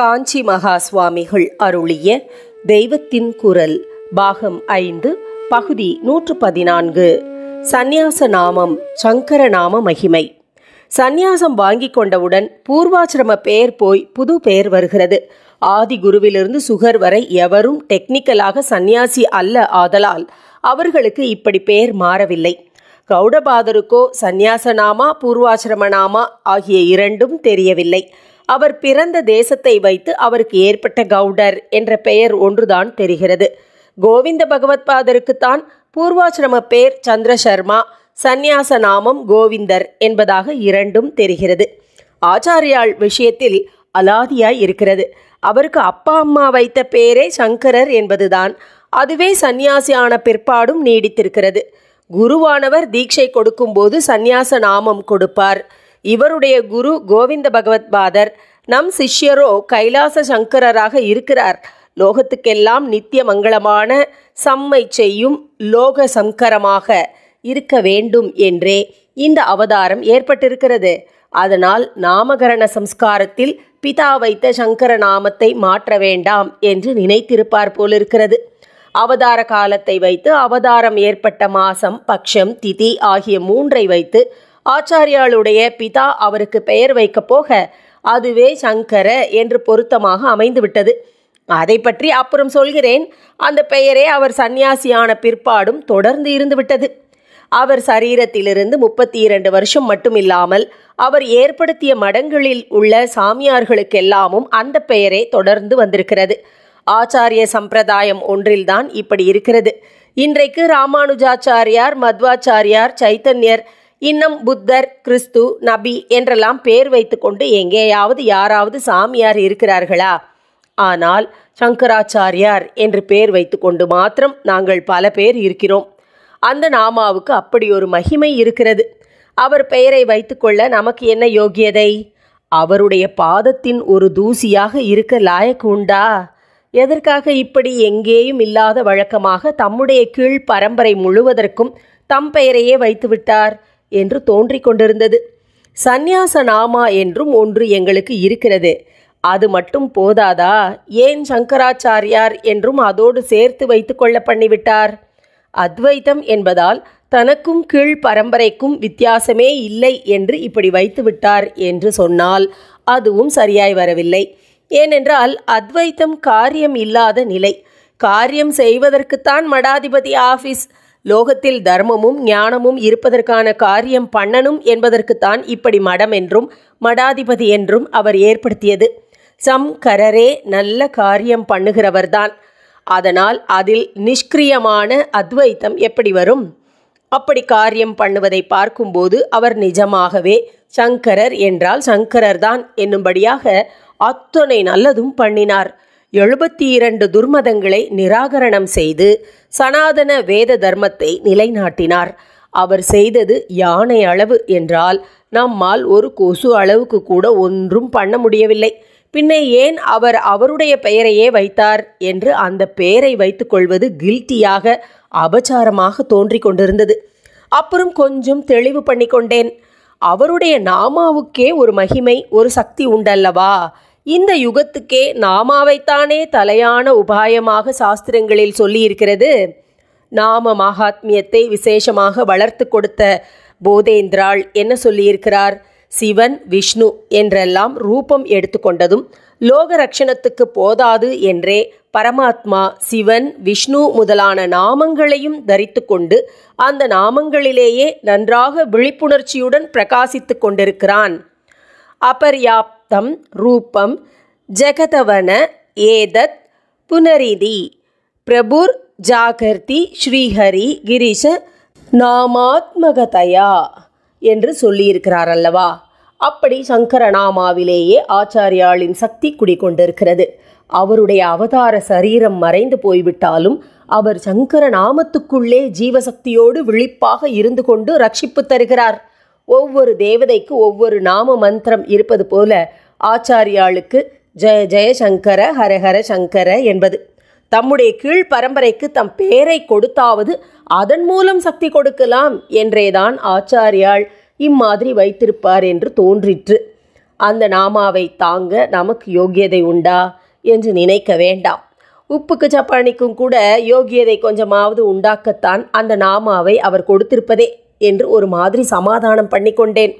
காஞ்சி மகா சுவாமிகள் அருளிய தெய்வத்தின் குரல் பாகம் ஐந்து பகுதி நூற்று பதினான்கு சந்நியாச நாமம் சங்கரநாம மகிமை சந்நியாசம் வாங்கி கொண்டவுடன் பூர்வாசிரம பெயர் போய் புது பெயர் வருகிறது ஆதி குருவிலிருந்து சுகர் வரை எவரும் டெக்னிக்கலாக சந்நியாசி அல்ல ஆதலால் அவர்களுக்கு இப்படி பெயர் மாறவில்லை கௌடபாதருக்கோ சந்நியாச நாமா பூர்வாசிரம நாமா ஆகிய இரண்டும் தெரியவில்லை அவர் பிறந்த தேசத்தை வைத்து அவருக்கு ஏற்பட்ட கவுடர் என்ற பெயர் ஒன்றுதான் தெரிகிறது கோவிந்த பகவத் பாதருக்குத்தான் பூர்வாசிரம பேர் சந்திரசர்மா சந்நியாச நாமம் கோவிந்தர் என்பதாக இரண்டும் தெரிகிறது ஆச்சாரியாள் விஷயத்தில் அலாதியாய் இருக்கிறது அவருக்கு அப்பா அம்மா வைத்த பேரே சங்கரர் என்பதுதான் அதுவே சந்நியாசியான பிற்பாடும் நீடித்திருக்கிறது குருவானவர் தீட்சை கொடுக்கும்போது சந்நியாச நாமம் கொடுப்பார் இவருடைய குரு கோவிந்த பகவத் பாதர் நம் சிஷ்யரோ கைலாச சங்கரராக இருக்கிறார் லோகத்துக்கெல்லாம் நித்திய மங்களமான சம்மை செய்யும் லோக சங்கரமாக இருக்க வேண்டும் என்றே இந்த அவதாரம் ஏற்பட்டிருக்கிறது அதனால் நாமகரண சம்ஸ்காரத்தில் பிதா வைத்த சங்கர நாமத்தை மாற்ற வேண்டாம் என்று நினைத்திருப்பார் போலிருக்கிறது அவதார காலத்தை வைத்து அவதாரம் ஏற்பட்ட மாசம் பக்ஷம் திதி ஆகிய மூன்றை வைத்து ஆச்சாரியாளுடைய பிதா அவருக்கு பெயர் வைக்கப் போக அதுவே சங்கர என்று பொருத்தமாக அமைந்துவிட்டது அதை பற்றி அப்புறம் சொல்கிறேன் அந்த பெயரே அவர் சந்நியாசியான பிற்பாடும் தொடர்ந்து இருந்துவிட்டது அவர் சரீரத்திலிருந்து முப்பத்தி இரண்டு வருஷம் மட்டுமில்லாமல் அவர் ஏற்படுத்திய மடங்களில் உள்ள சாமியார்களுக்கெல்லாமும் அந்த பெயரே தொடர்ந்து வந்திருக்கிறது ஆச்சாரிய சம்பிரதாயம் ஒன்றில்தான் இப்படி இருக்கிறது இன்றைக்கு ராமானுஜாச்சாரியார் மத்வாச்சாரியார் சைத்தன்யர் இன்னும் புத்தர் கிறிஸ்து நபி என்றெல்லாம் பேர் வைத்துக்கொண்டு எங்கேயாவது யாராவது சாமியார் இருக்கிறார்களா ஆனால் சங்கராச்சாரியார் என்று பேர் வைத்துக்கொண்டு மாத்திரம் நாங்கள் பல பேர் இருக்கிறோம் அந்த நாமாவுக்கு அப்படி ஒரு மகிமை இருக்கிறது அவர் பெயரை வைத்துக்கொள்ள நமக்கு என்ன யோகியதை அவருடைய பாதத்தின் ஒரு தூசியாக இருக்க லாயக்கு உண்டா எதற்காக இப்படி எங்கேயும் இல்லாத வழக்கமாக தம்முடைய கீழ் பரம்பரை முழுவதற்கும் தம் பெயரையே வைத்துவிட்டார் என்று தோன்றிக் கொண்டிருந்தது சந்நியாச நாமா என்றும் ஒன்று எங்களுக்கு இருக்கிறது அது மட்டும் போதாதா ஏன் சங்கராச்சாரியார் என்றும் அதோடு சேர்த்து வைத்து கொள்ள பண்ணிவிட்டார் அத்வைத்தம் என்பதால் தனக்கும் கீழ் பரம்பரைக்கும் வித்தியாசமே இல்லை என்று இப்படி வைத்துவிட்டார் என்று சொன்னால் அதுவும் சரியாய் வரவில்லை ஏனென்றால் அத்வைத்தம் காரியம் இல்லாத நிலை காரியம் செய்வதற்குத்தான் மடாதிபதி ஆஃபீஸ் லோகத்தில் தர்மமும் ஞானமும் இருப்பதற்கான காரியம் பண்ணணும் என்பதற்குத்தான் இப்படி மடம் என்றும் மடாதிபதி என்றும் அவர் ஏற்படுத்தியது சம் கரரே நல்ல காரியம் பண்ணுகிறவர்தான் அதனால் அதில் நிஷ்கிரியமான அத்வைத்தம் எப்படி வரும் அப்படி காரியம் பண்ணுவதை பார்க்கும்போது அவர் நிஜமாகவே சங்கரர் என்றால் சங்கரர்தான் என்னும்படியாக அத்தனை நல்லதும் பண்ணினார் எழுபத்தி இரண்டு துர்மதங்களை நிராகரணம் செய்து சனாதன வேத தர்மத்தை நிலைநாட்டினார் அவர் செய்தது யானை அளவு என்றால் நம்மால் ஒரு கொசு அளவுக்கு கூட ஒன்றும் பண்ண முடியவில்லை பின்னே ஏன் அவர் அவருடைய பெயரையே வைத்தார் என்று அந்த பெயரை வைத்துக்கொள்வது கில்ட்டியாக அபச்சாரமாக தோன்றிக் கொண்டிருந்தது அப்புறம் கொஞ்சம் தெளிவு பண்ணி கொண்டேன் அவருடைய நாமாவுக்கே ஒரு மகிமை ஒரு சக்தி உண்டல்லவா இந்த யுகத்துக்கே நாமாவைத்தானே தலையான உபாயமாக சாஸ்திரங்களில் சொல்லியிருக்கிறது நாம மகாத்மியத்தை விசேஷமாக வளர்த்து கொடுத்த போதேந்திராள் என்ன சொல்லியிருக்கிறார் சிவன் விஷ்ணு என்றெல்லாம் ரூபம் எடுத்துக்கொண்டதும் லோக ரட்சணத்துக்கு போதாது என்றே பரமாத்மா சிவன் விஷ்ணு முதலான நாமங்களையும் தரித்து கொண்டு அந்த நாமங்களிலேயே நன்றாக விழிப்புணர்ச்சியுடன் பிரகாசித்து கொண்டிருக்கிறான் அபர்யாப் சப்தம் ரூபம் ஜகதவன ஏதத் புனரிதி பிரபுர் ஜாகர்த்தி ஸ்ரீஹரி கிரிஷ நாமாத்மகதையா என்று சொல்லியிருக்கிறார் அல்லவா அப்படி சங்கரநாமாவிலேயே ஆச்சாரியாளின் சக்தி குடிகொண்டிருக்கிறது அவருடைய அவதார சரீரம் மறைந்து போய்விட்டாலும் அவர் சங்கர நாமத்துக்குள்ளே ஜீவசக்தியோடு விழிப்பாக இருந்து கொண்டு ரட்சிப்பு தருகிறார் ஒவ்வொரு தேவதைக்கு ஒவ்வொரு நாம மந்திரம் இருப்பது போல ஆச்சாரியாளுக்கு ஜெய ஜெயசங்கர ஹரஹர சங்கர என்பது தம்முடைய கீழ் பரம்பரைக்கு தம் பெயரை கொடுத்தாவது அதன் மூலம் சக்தி கொடுக்கலாம் என்றேதான் ஆச்சாரியால் இம்மாதிரி வைத்திருப்பார் என்று தோன்றிற்று அந்த நாமாவை தாங்க நமக்கு யோகியதை உண்டா என்று நினைக்க வேண்டாம் உப்புக்கு சப்பானிக்கும் கூட யோகியதை கொஞ்சமாவது உண்டாக்கத்தான் அந்த நாமாவை அவர் கொடுத்திருப்பதே என்று ஒரு மாதிரி சமாதானம் பண்ணிக்கொண்டேன்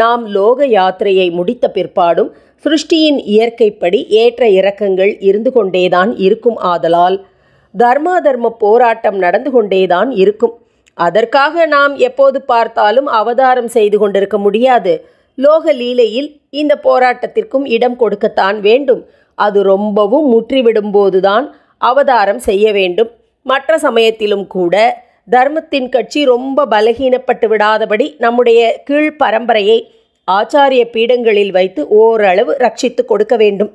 நாம் லோக யாத்திரையை முடித்த பிற்பாடும் சிருஷ்டியின் இயற்கைப்படி ஏற்ற இறக்கங்கள் இருந்து கொண்டேதான் இருக்கும் ஆதலால் தர்மா தர்ம போராட்டம் நடந்து கொண்டேதான் இருக்கும் அதற்காக நாம் எப்போது பார்த்தாலும் அவதாரம் செய்து கொண்டிருக்க முடியாது லோக லீலையில் இந்த போராட்டத்திற்கும் இடம் கொடுக்கத்தான் வேண்டும் அது ரொம்பவும் முற்றிவிடும் போதுதான் அவதாரம் செய்ய வேண்டும் மற்ற சமயத்திலும் கூட தர்மத்தின் கட்சி ரொம்ப பலகீனப்பட்டு விடாதபடி நம்முடைய கீழ் பரம்பரையை ஆச்சாரிய பீடங்களில் வைத்து ஓரளவு ரட்சித்து கொடுக்க வேண்டும்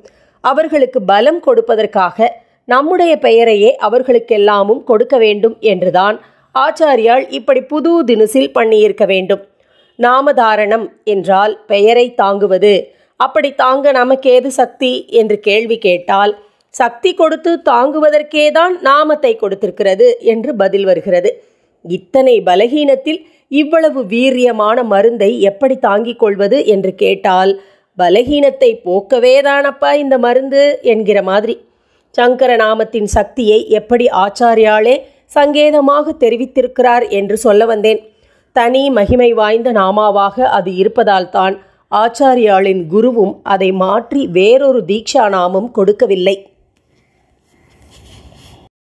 அவர்களுக்கு பலம் கொடுப்பதற்காக நம்முடைய பெயரையே அவர்களுக்கெல்லாமும் கொடுக்க வேண்டும் என்றுதான் ஆச்சாரியால் இப்படி புது தினுசில் பண்ணியிருக்க வேண்டும் நாமதாரணம் என்றால் பெயரை தாங்குவது அப்படி தாங்க நமக்கு ஏது சக்தி என்று கேள்வி கேட்டால் சக்தி கொடுத்து தாங்குவதற்கேதான் நாமத்தை கொடுத்திருக்கிறது என்று பதில் வருகிறது இத்தனை பலகீனத்தில் இவ்வளவு வீரியமான மருந்தை எப்படி தாங்கிக் கொள்வது என்று கேட்டால் பலகீனத்தை போக்கவே தானப்பா இந்த மருந்து என்கிற மாதிரி சங்கர நாமத்தின் சக்தியை எப்படி ஆச்சாரியாலே சங்கேதமாக தெரிவித்திருக்கிறார் என்று சொல்ல வந்தேன் தனி மகிமை வாய்ந்த நாமாவாக அது இருப்பதால் தான் ஆச்சாரியாளின் குருவும் அதை மாற்றி வேறொரு தீக்ஷா நாமம் கொடுக்கவில்லை